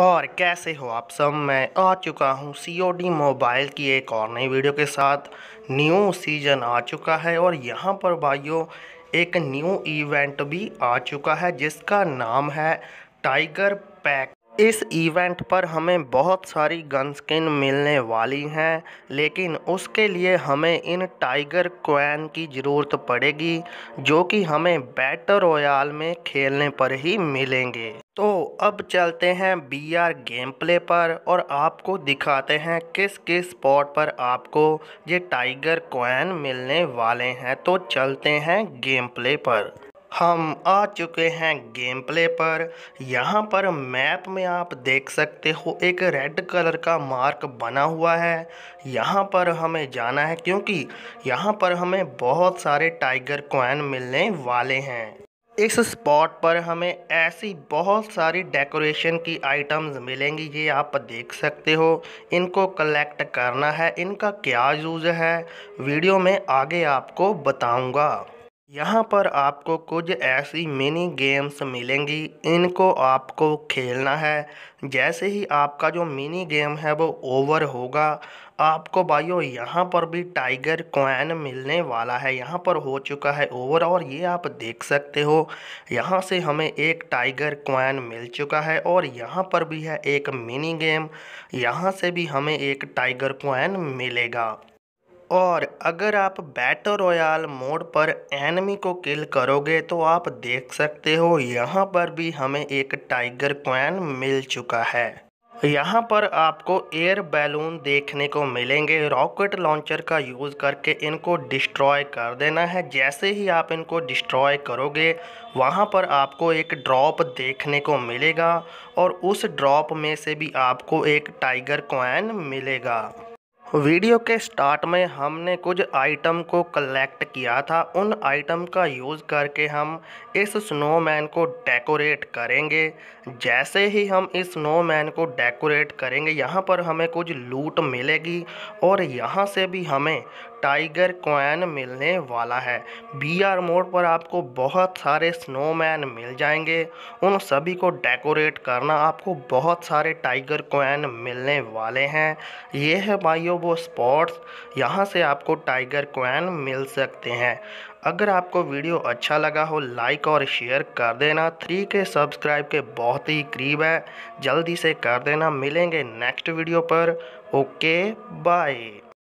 और कैसे हो आप सब मैं आ चुका हूँ सी मोबाइल की एक और नई वीडियो के साथ न्यू सीजन आ चुका है और यहाँ पर भाइयों एक न्यू इवेंट भी आ चुका है जिसका नाम है टाइगर पैक इस इवेंट पर हमें बहुत सारी गन स्किन मिलने वाली हैं लेकिन उसके लिए हमें इन टाइगर क्वैन की ज़रूरत पड़ेगी जो कि हमें बैटल रॉयल में खेलने पर ही मिलेंगे तो अब चलते हैं बी आर गेम प्ले पर और आपको दिखाते हैं किस किस स्पॉट पर आपको ये टाइगर क्वैन मिलने वाले हैं तो चलते हैं गेम प्ले पर हम आ चुके हैं गेम प्ले पर यहाँ पर मैप में आप देख सकते हो एक रेड कलर का मार्क बना हुआ है यहाँ पर हमें जाना है क्योंकि यहाँ पर हमें बहुत सारे टाइगर क्वन मिलने वाले हैं इस स्पॉट पर हमें ऐसी बहुत सारी डेकोरेशन की आइटम्स मिलेंगी ये आप देख सकते हो इनको कलेक्ट करना है इनका क्या यूज़ है वीडियो में आगे आपको बताऊँगा यहाँ पर आपको कुछ ऐसी मिनी गेम्स मिलेंगी इनको आपको खेलना है जैसे ही आपका जो मिनी गेम है वो ओवर होगा आपको भाइयों यहाँ पर भी टाइगर कॉइन मिलने वाला है यहाँ पर हो चुका है ओवर और ये आप देख सकते हो यहाँ से हमें एक टाइगर कॉइन मिल चुका है और यहाँ पर भी है एक मिनी गेम यहाँ से भी हमें एक टाइगर कॉइन मिलेगा और अगर आप बैटल रॉयल मोड पर एनमी को किल करोगे तो आप देख सकते हो यहाँ पर भी हमें एक टाइगर क्वैन मिल चुका है यहाँ पर आपको एयर बैलून देखने को मिलेंगे रॉकेट लॉन्चर का यूज़ करके इनको डिस्ट्रॉय कर देना है जैसे ही आप इनको डिस्ट्रॉय करोगे वहाँ पर आपको एक ड्रॉप देखने को मिलेगा और उस ड्रॉप में से भी आपको एक टाइगर क्वैन मिलेगा वीडियो के स्टार्ट में हमने कुछ आइटम को कलेक्ट किया था उन आइटम का यूज़ करके हम इस स्नोमैन को डेकोरेट करेंगे जैसे ही हम इस स्नोमैन को डेकोरेट करेंगे यहाँ पर हमें कुछ लूट मिलेगी और यहाँ से भी हमें टाइगर कोइन मिलने वाला है बी आर मोड पर आपको बहुत सारे स्नोमैन मिल जाएंगे उन सभी को डेकोरेट करना आपको बहुत सारे टाइगर कोइन मिलने वाले हैं यह है भाइयों वो स्पॉट्स यहाँ से आपको टाइगर क्वैन मिल सकते हैं अगर आपको वीडियो अच्छा लगा हो लाइक और शेयर कर देना थ्री के सब्सक्राइब के बहुत ही करीब है जल्दी से कर देना मिलेंगे नेक्स्ट वीडियो पर ओके बाय